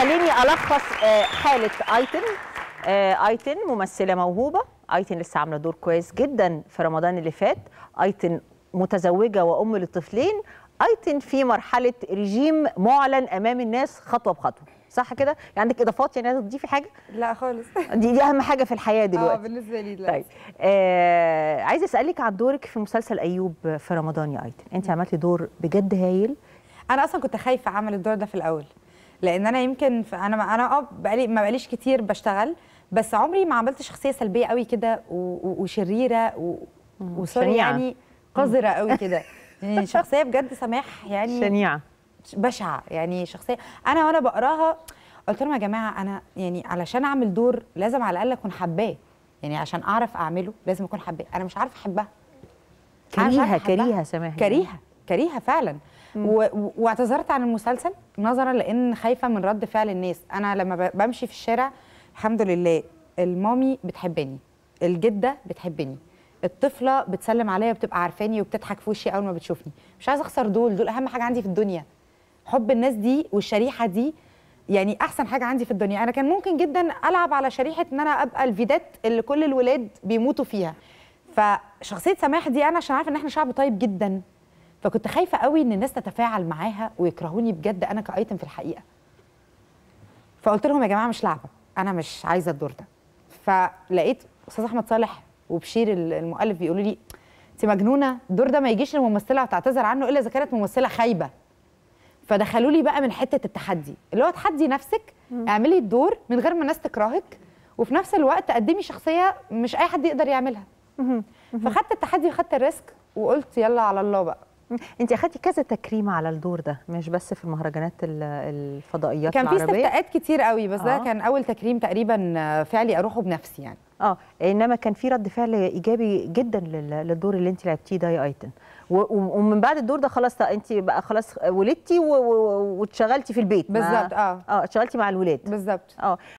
خليني الخص آه، حاله ايتن آه، ايتن ممثله موهوبه ايتن لسه عامله دور كويس جدا في رمضان اللي فات ايتن متزوجه وام لطفلين ايتن في مرحله ريجيم معلن امام الناس خطوه بخطوه صح كده يعني عندك اضافات يعني عايزه تضيفي حاجه لا خالص دي, دي اهم حاجه في الحياه آه، دلوقتي اه بالنسبه لي دلوقتي طيب آه عايزه اسالك عن دورك في مسلسل ايوب في رمضان يا ايتن انت عملتي دور بجد هايل انا اصلا كنت خايفه اعمل الدور ده في الاول لان انا يمكن انا انا اه بقالي ما بقاليش كتير بشتغل بس عمري ما عملت شخصيه سلبيه قوي كده وشريره وسوري يعني قذره قوي كده يعني شخصيه بجد سماح يعني شنيعه بشعه يعني شخصيه انا وانا بقراها قلت لهم يا جماعه انا يعني علشان اعمل دور لازم على الاقل اكون حباه يعني عشان اعرف اعمله لازم اكون حباه انا مش عارفه احبها كريهه كريهه سماح يعني. كريهه كريهه فعلا واعتذرت عن المسلسل نظرا لان خايفه من رد فعل الناس انا لما بمشي في الشارع الحمد لله المامي بتحبني الجده بتحبني الطفله بتسلم عليا وبتبقى عارفاني وبتضحك في وشي اول ما بتشوفني مش عايزه اخسر دول دول اهم حاجه عندي في الدنيا حب الناس دي والشريحه دي يعني احسن حاجه عندي في الدنيا انا كان ممكن جدا العب على شريحه ان انا ابقى الفيدات اللي كل الولاد بيموتوا فيها فشخصيه سماح دي انا عشان عارفه ان احنا شعب طيب جدا فكنت خايفه قوي ان الناس تتفاعل معاها ويكرهوني بجد انا كايتم في الحقيقه فقلت لهم يا جماعه مش لعبه انا مش عايزه الدور ده فلقيت استاذ احمد صالح وبشير المؤلف بيقولوا لي انت مجنونه الدور ده ما يجيش للممثله وتعتذر عنه الا اذا كانت ممثله خايبه فدخلوا لي بقى من حته التحدي اللي هو تحدي نفسك اعملي الدور من غير ما الناس تكرهك وفي نفس الوقت قدمي شخصيه مش اي حد يقدر يعملها فخدت التحدي وخدت الريسك وقلت يلا على الله بقى انت اخذتي كذا تكريمه على الدور ده مش بس في المهرجانات الفضائيات كان في استفتاءات كتير قوي بس آه. ده كان اول تكريم تقريبا فعلي اروحه بنفسي يعني اه انما كان في رد فعل ايجابي جدا للدور اللي انت لعبتيه ده يا ايتن ومن بعد الدور ده خلاص انت بقى خلاص ولدتي واتشغلتي في البيت بالظبط اه اه اتشغلتي مع الولاد بالظبط اه